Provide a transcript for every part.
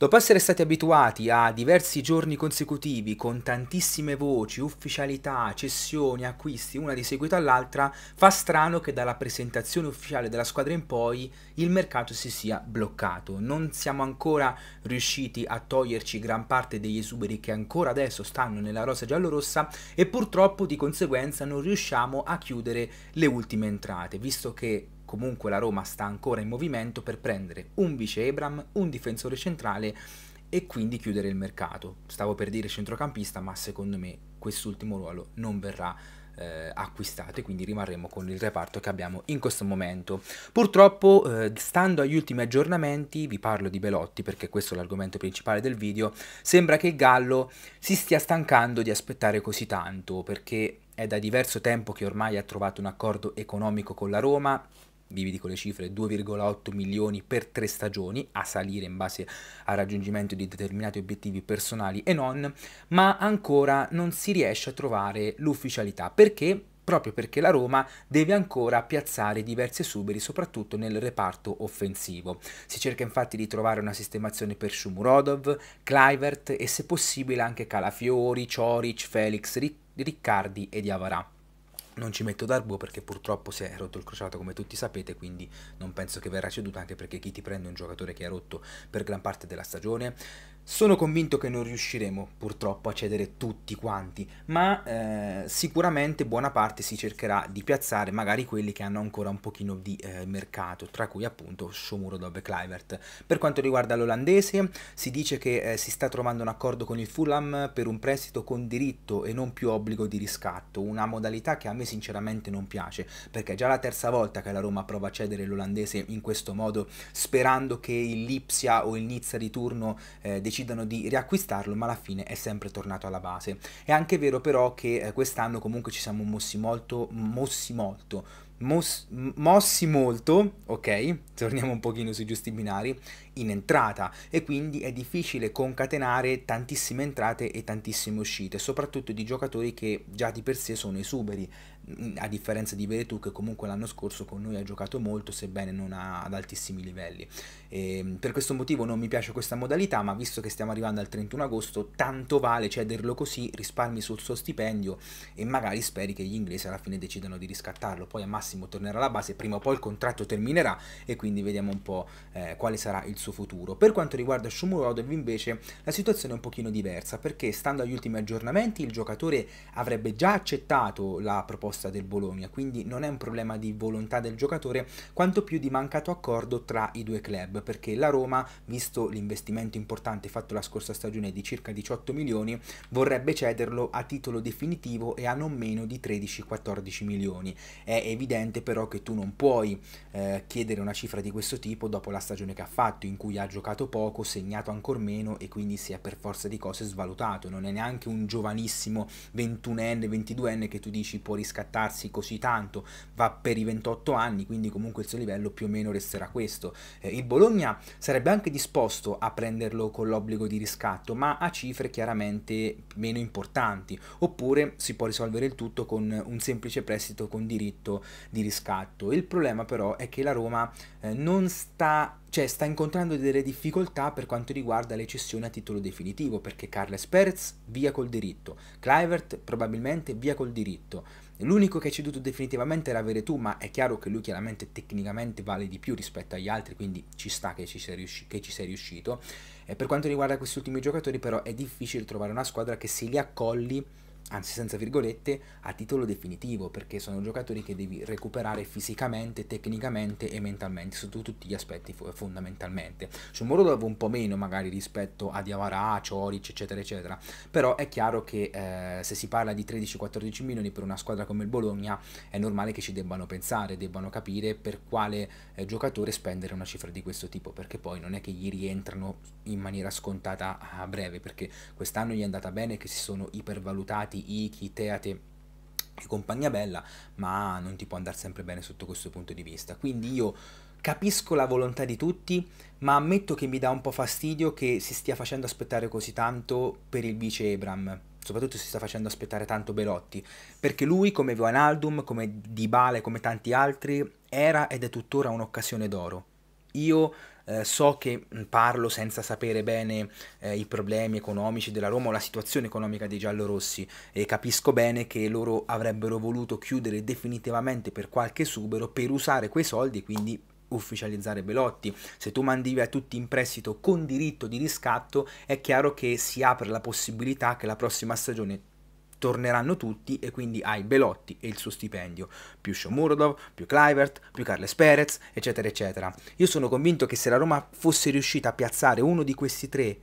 Dopo essere stati abituati a diversi giorni consecutivi con tantissime voci, ufficialità, cessioni, acquisti, una di seguito all'altra, fa strano che dalla presentazione ufficiale della squadra in poi il mercato si sia bloccato. Non siamo ancora riusciti a toglierci gran parte degli esuberi che ancora adesso stanno nella rosa giallorossa e purtroppo di conseguenza non riusciamo a chiudere le ultime entrate, visto che comunque la Roma sta ancora in movimento per prendere un vice Ebram, un difensore centrale e quindi chiudere il mercato. Stavo per dire centrocampista, ma secondo me quest'ultimo ruolo non verrà eh, acquistato e quindi rimarremo con il reparto che abbiamo in questo momento. Purtroppo, eh, stando agli ultimi aggiornamenti, vi parlo di Belotti perché questo è l'argomento principale del video, sembra che il Gallo si stia stancando di aspettare così tanto perché è da diverso tempo che ormai ha trovato un accordo economico con la Roma, vi dico le cifre, 2,8 milioni per tre stagioni, a salire in base al raggiungimento di determinati obiettivi personali e non, ma ancora non si riesce a trovare l'ufficialità. Perché? proprio perché la Roma deve ancora piazzare diversi esuberi, soprattutto nel reparto offensivo. Si cerca infatti di trovare una sistemazione per Shumurodov, Clivert e se possibile anche Calafiori, Cioric, Felix, Riccardi e Diavarà. Non ci metto dal buo perché purtroppo si è rotto il crociato come tutti sapete, quindi non penso che verrà ceduto anche perché chi ti prende un giocatore che ha rotto per gran parte della stagione sono convinto che non riusciremo purtroppo a cedere tutti quanti, ma eh, sicuramente buona parte si cercherà di piazzare magari quelli che hanno ancora un pochino di eh, mercato, tra cui appunto Shomuro Dove Clivert. Per quanto riguarda l'olandese, si dice che eh, si sta trovando un accordo con il Fulham per un prestito con diritto e non più obbligo di riscatto, una modalità che a me sinceramente non piace, perché è già la terza volta che la Roma prova a cedere l'olandese in questo modo, sperando che il Lipsia o il Nizza di turno eh, decidano di riacquistarlo, ma alla fine è sempre tornato alla base. È anche vero però che eh, quest'anno comunque ci siamo mossi molto, mossi molto, mos, mossi molto, ok, torniamo un pochino sui giusti binari, in entrata e quindi è difficile concatenare tantissime entrate e tantissime uscite, soprattutto di giocatori che già di per sé sono esuberi, mm, a differenza di Veretù che comunque l'anno scorso con noi ha giocato molto, sebbene non ad altissimi livelli. E ehm, per questo motivo non mi piace questa modalità, ma visto che stiamo arrivando al 31 agosto, tanto vale cederlo così, risparmi sul suo stipendio e magari speri che gli inglesi alla fine decidano di riscattarlo. Poi a massimo tornerà alla base, prima o poi il contratto terminerà e quindi vediamo un po' eh, quale sarà il suo suo futuro. Per quanto riguarda Shumurodov invece la situazione è un pochino diversa perché stando agli ultimi aggiornamenti il giocatore avrebbe già accettato la proposta del Bologna, quindi non è un problema di volontà del giocatore quanto più di mancato accordo tra i due club perché la Roma, visto l'investimento importante fatto la scorsa stagione di circa 18 milioni, vorrebbe cederlo a titolo definitivo e a non meno di 13-14 milioni. È evidente però che tu non puoi eh, chiedere una cifra di questo tipo dopo la stagione che ha fatto in cui ha giocato poco, segnato ancor meno e quindi si è per forza di cose svalutato, non è neanche un giovanissimo 21enne, 22enne che tu dici può riscattarsi così tanto, va per i 28 anni, quindi comunque il suo livello più o meno resterà questo. Eh, il Bologna sarebbe anche disposto a prenderlo con l'obbligo di riscatto, ma a cifre chiaramente meno importanti, oppure si può risolvere il tutto con un semplice prestito con diritto di riscatto. Il problema però è che la Roma eh, non sta cioè sta incontrando delle difficoltà per quanto riguarda le cessioni a titolo definitivo, perché Carles Perez via col diritto, Clivert probabilmente via col diritto. L'unico che è ceduto definitivamente era Veretù, ma è chiaro che lui chiaramente tecnicamente vale di più rispetto agli altri, quindi ci sta che ci sei, riusci che ci sia riuscito. E per quanto riguarda questi ultimi giocatori però è difficile trovare una squadra che se li accolli anzi senza virgolette, a titolo definitivo, perché sono giocatori che devi recuperare fisicamente, tecnicamente e mentalmente, sotto tutti gli aspetti fondamentalmente. Su dove un po' meno magari rispetto a Diavara, Cioric, eccetera, eccetera, però è chiaro che eh, se si parla di 13-14 milioni per una squadra come il Bologna è normale che ci debbano pensare, debbano capire per quale eh, giocatore spendere una cifra di questo tipo, perché poi non è che gli rientrano in maniera scontata a breve, perché quest'anno gli è andata bene che si sono ipervalutati Immolati, Ichi, Teate e compagnia bella, ma non ti può andare sempre bene sotto questo punto di vista. Quindi io capisco la volontà di tutti, ma ammetto che mi dà un po' fastidio che si stia facendo aspettare così tanto per il vice Ebram soprattutto si sta facendo aspettare tanto Belotti, perché lui, come Voanaldum, come Dybala e come tanti altri, era ed è tuttora un'occasione d'oro. Io eh, so che parlo senza sapere bene eh, i problemi economici della Roma o la situazione economica dei giallorossi e capisco bene che loro avrebbero voluto chiudere definitivamente per qualche subero per usare quei soldi e quindi ufficializzare Belotti. Se tu mandi via tutti in prestito con diritto di riscatto, è chiaro che si apre la possibilità che la prossima stagione torneranno tutti e quindi hai Belotti e il suo stipendio, più Shomurodov, più Clivert, più Carles Perez, eccetera, eccetera. Io sono convinto che se la Roma fosse riuscita a piazzare uno di questi tre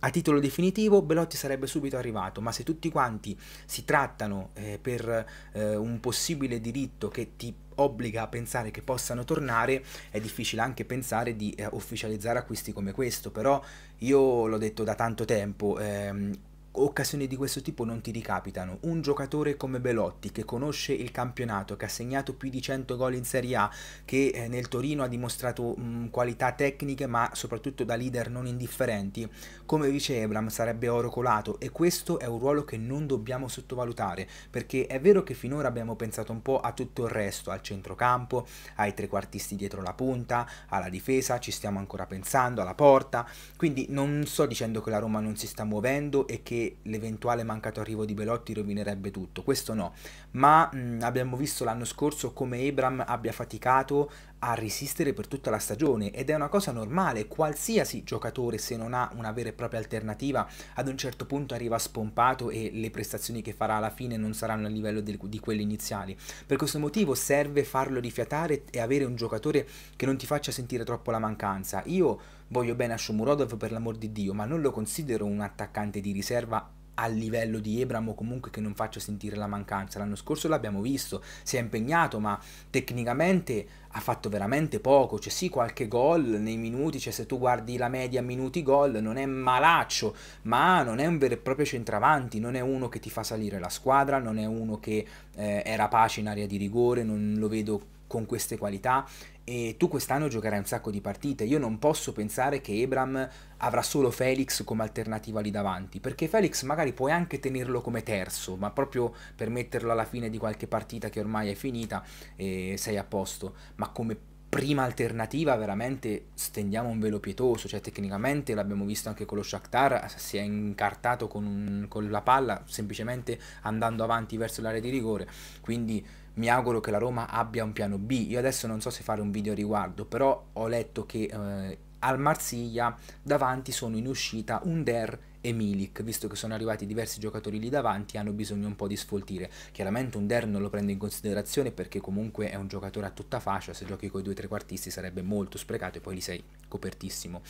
a titolo definitivo Belotti sarebbe subito arrivato, ma se tutti quanti si trattano eh, per eh, un possibile diritto che ti obbliga a pensare che possano tornare, è difficile anche pensare di eh, ufficializzare acquisti come questo, però io l'ho detto da tanto tempo, ehm, occasioni di questo tipo non ti ricapitano. Un giocatore come Belotti, che conosce il campionato, che ha segnato più di 100 gol in Serie A, che eh, nel Torino ha dimostrato mh, mm, qualità tecniche, ma soprattutto da leader non indifferenti, come vice Ebram sarebbe oro colato e questo è un ruolo che non dobbiamo sottovalutare, perché è vero che finora abbiamo pensato un po' a tutto il resto, al centrocampo, ai trequartisti dietro la punta, alla difesa, ci stiamo ancora pensando, alla porta, quindi non sto dicendo che la Roma non si sta muovendo e che l'eventuale mancato arrivo di Belotti rovinerebbe tutto, questo no, ma mh, abbiamo visto l'anno scorso come Ebram abbia faticato a resistere per tutta la stagione ed è una cosa normale, qualsiasi giocatore se non ha una vera e propria alternativa ad un certo punto arriva spompato e le prestazioni che farà alla fine non saranno a livello di, di quelle iniziali. Per questo motivo serve farlo rifiatare e avere un giocatore che non ti faccia sentire troppo la mancanza. Io voglio bene a Shomurodov per l'amor di Dio, ma non lo considero un attaccante di riserva a livello di Ebram o comunque che non faccia sentire la mancanza. L'anno scorso l'abbiamo visto, si è impegnato ma tecnicamente ha fatto veramente poco, cioè sì qualche gol nei minuti, cioè se tu guardi la media minuti gol non è malaccio, ma non è un vero e proprio centravanti, non è uno che ti fa salire la squadra, non è uno che eh, è rapace in area di rigore, non lo vedo con queste qualità e tu quest'anno giocherai un sacco di partite. Io non posso pensare che Ebram avrà solo Felix come alternativa lì davanti, perché Felix magari puoi anche tenerlo come terzo, ma proprio per metterlo alla fine di qualche partita che ormai è finita e eh, sei a posto, ma come prima alternativa veramente stendiamo un velo pietoso, cioè tecnicamente l'abbiamo visto anche con lo Shakhtar, si è incartato con, un, con la palla semplicemente andando avanti verso l'area di rigore, quindi mi auguro che la Roma abbia un piano B, io adesso non so se fare un video a riguardo, però ho letto che eh, al Marsiglia davanti sono in uscita Under e Milik, visto che sono arrivati diversi giocatori lì davanti, hanno bisogno un po' di sfoltire. Chiaramente un non lo prendo in considerazione perché comunque è un giocatore a tutta fascia, se giochi con i due trequartisti sarebbe molto sprecato e poi li sei copertissimo.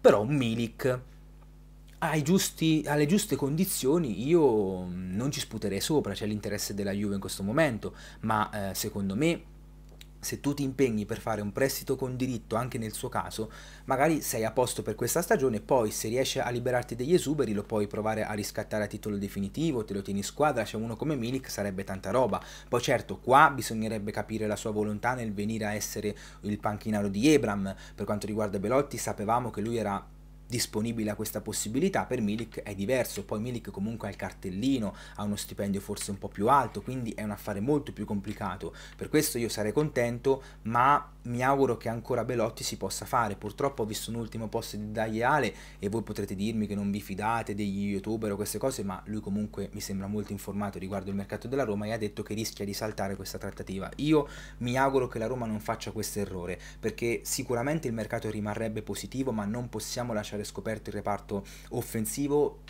Però un Milik Giusti, alle giuste condizioni io mm, non ci sputerei sopra, c'è l'interesse della Juve in questo momento, ma eh, secondo me se tu ti impegni per fare un prestito con diritto anche nel suo caso, magari sei a posto per questa stagione, poi se riesci a liberarti degli esuberi lo puoi provare a riscattare a titolo definitivo, te lo tieni in squadra, c'è uno come Milik sarebbe tanta roba. Poi certo, qua bisognerebbe capire la sua volontà nel venire a essere il panchinaro di Ebram, per quanto riguarda Belotti sapevamo che lui era disponibile a questa possibilità, per Milik è diverso, poi Milik comunque ha il cartellino, ha uno stipendio forse un po' più alto, quindi è un affare molto più complicato, per questo io sarei contento, ma mi auguro che ancora Belotti si possa fare, purtroppo ho visto un ultimo post di Dagli e voi potrete dirmi che non vi fidate degli youtuber o queste cose, ma lui comunque mi sembra molto informato riguardo il mercato della Roma e ha detto che rischia di saltare questa trattativa, io mi auguro che la Roma non faccia questo errore, perché sicuramente il mercato rimarrebbe positivo, ma non possiamo lasciare lasciare scoperto il reparto offensivo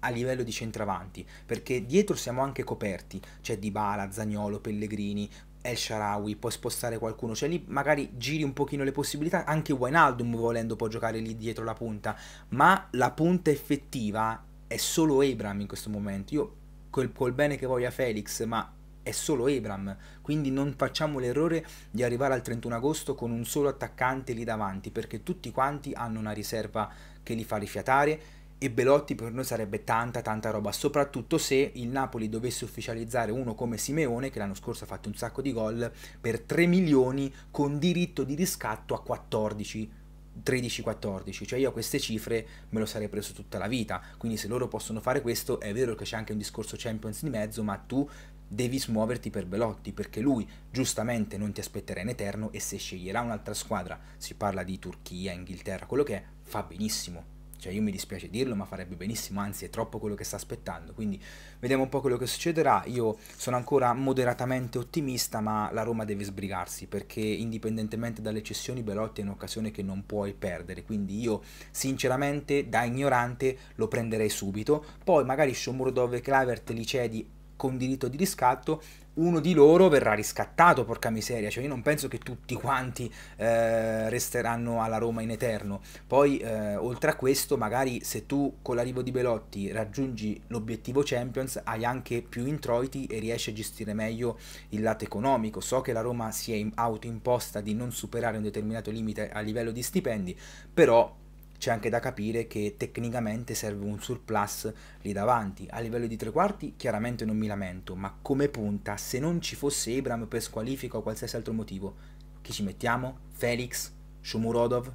a livello di centravanti, perché dietro siamo anche coperti, c'è Dybala, Zagnolo, Pellegrini, El Sharawi, puoi spostare qualcuno, cioè lì magari giri un pochino le possibilità, anche Wijnaldum volendo può giocare lì dietro la punta, ma la punta effettiva è solo Abram in questo momento, io col, col bene che voglia Felix, ma è solo Abram, quindi non facciamo l'errore di arrivare al 31 agosto con un solo attaccante lì davanti, perché tutti quanti hanno una riserva che li fa rifiatare e Belotti per noi sarebbe tanta tanta roba, soprattutto se il Napoli dovesse ufficializzare uno come Simeone, che l'anno scorso ha fatto un sacco di gol, per 3 milioni con diritto di riscatto a 14. 13-14, cioè io queste cifre me lo sarei preso tutta la vita, quindi se loro possono fare questo è vero che c'è anche un discorso Champions di mezzo, ma tu devi smuoverti per Belotti perché lui giustamente non ti aspetterà in eterno e se sceglierà un'altra squadra, si parla di Turchia, Inghilterra, quello che è, fa benissimo. Cioè io mi dispiace dirlo ma farebbe benissimo, anzi è troppo quello che sta aspettando, quindi vediamo un po' quello che succederà, io sono ancora moderatamente ottimista ma la Roma deve sbrigarsi perché indipendentemente dalle cessioni Belotti è un'occasione che non puoi perdere, quindi io sinceramente da ignorante lo prenderei subito, poi magari Shomurdov e Clavert li cedi con diritto di riscatto, uno di loro verrà riscattato, porca miseria, cioè io non penso che tutti quanti eh, resteranno alla Roma in eterno. Poi eh, oltre a questo, magari se tu con l'arrivo di Belotti raggiungi l'obiettivo Champions, hai anche più introiti e riesci a gestire meglio il lato economico. So che la Roma si è autoimposta di non superare un determinato limite a livello di stipendi, però c'è anche da capire che tecnicamente serve un surplus lì davanti. A livello di tre quarti chiaramente non mi lamento, ma come punta, se non ci fosse Ibram per squalifica o qualsiasi altro motivo, chi ci mettiamo? Felix? Shomurodov?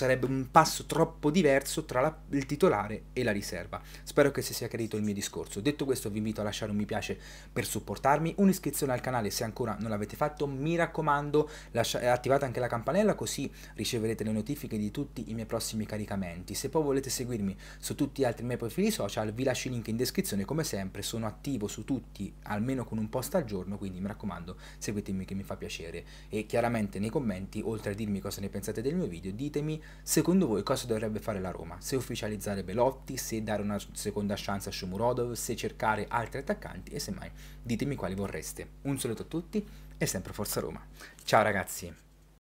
sarebbe un passo troppo diverso tra la, il titolare e la riserva. Spero che si sia chiarito il mio discorso. Detto questo vi invito a lasciare un mi piace per supportarmi, un'iscrizione al canale se ancora non l'avete fatto, mi raccomando lascia, eh, attivate anche la campanella così riceverete le notifiche di tutti i miei prossimi caricamenti. Se poi volete seguirmi su tutti gli altri miei profili social vi lascio il link in descrizione, come sempre sono attivo su tutti, almeno con un post al giorno, quindi mi raccomando seguitemi che mi fa piacere e chiaramente nei commenti oltre a dirmi cosa ne pensate del mio video ditemi Secondo voi cosa dovrebbe fare la Roma? Se ufficializzare Belotti, se dare una seconda chance a Shomurodov, se cercare altri attaccanti e semmai ditemi quali vorreste. Un saluto a tutti e sempre Forza Roma. Ciao ragazzi!